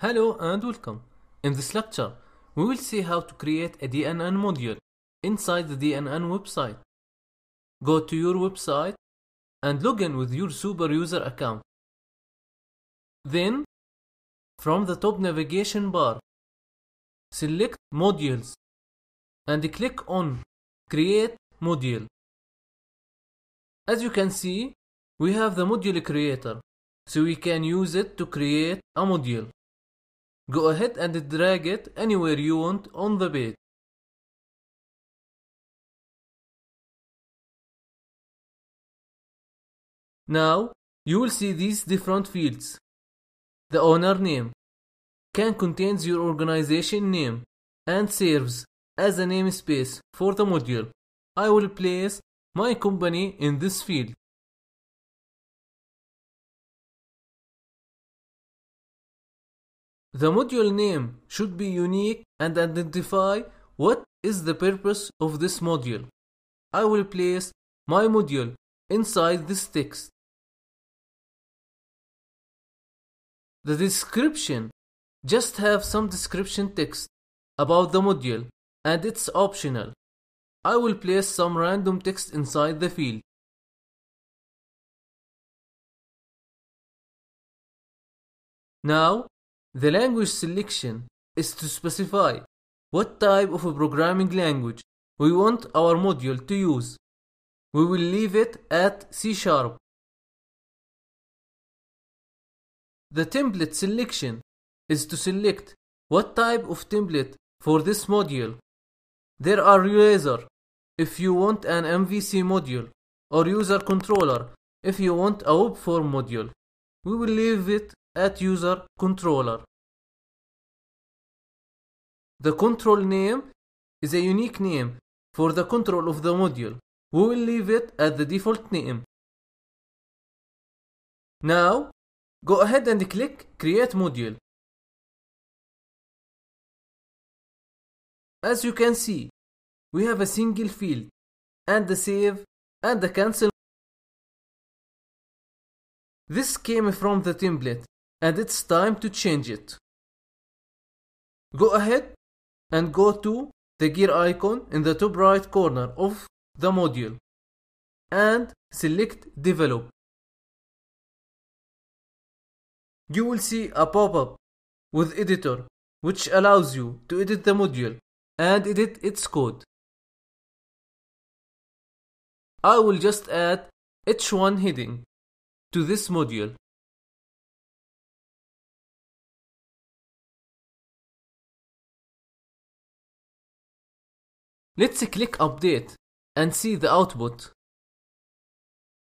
Hello and welcome. In this lecture, we will see how to create a DNN module inside the DNN website. Go to your website and log in with your super user account. Then, from the top navigation bar, select modules and click on create module. As you can see, we have the module creator, so we can use it to create a module. Go ahead and drag it anywhere you want on the page. Now, you will see these different fields. The owner name can contains your organization name and serves as a namespace for the module. I will place my company in this field. The module name should be unique and identify what is the purpose of this module. I will place my module inside this text. The description just have some description text about the module and it's optional. I will place some random text inside the field. Now the language selection is to specify what type of a programming language we want our module to use. We will leave it at C sharp. The template selection is to select what type of template for this module. There are user if you want an MVC module or user controller if you want a web form module. We will leave it user controller. The control name is a unique name for the control of the module. We will leave it at the default name. Now, go ahead and click Create Module. As you can see, we have a single field, and the save, and the cancel. This came from the template and it's time to change it. Go ahead and go to the gear icon in the top right corner of the module and select develop. You will see a pop-up with editor which allows you to edit the module and edit its code. I will just add H1 heading to this module. Let's click update and see the output.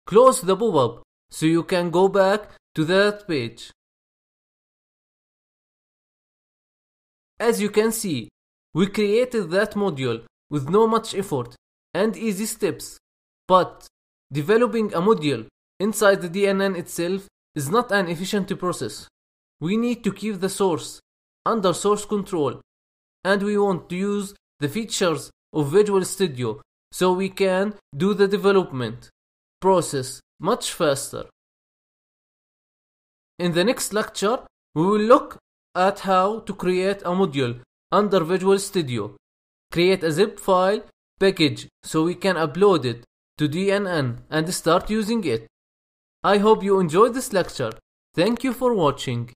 Close the pop-up so you can go back to that page. As you can see, we created that module with no much effort and easy steps, but developing a module inside the DNN itself is not an efficient process. We need to keep the source under source control and we want to use the features of Visual Studio so we can do the development process much faster. In the next lecture, we will look at how to create a module under Visual Studio, create a zip file package so we can upload it to DNN and start using it. I hope you enjoyed this lecture. Thank you for watching.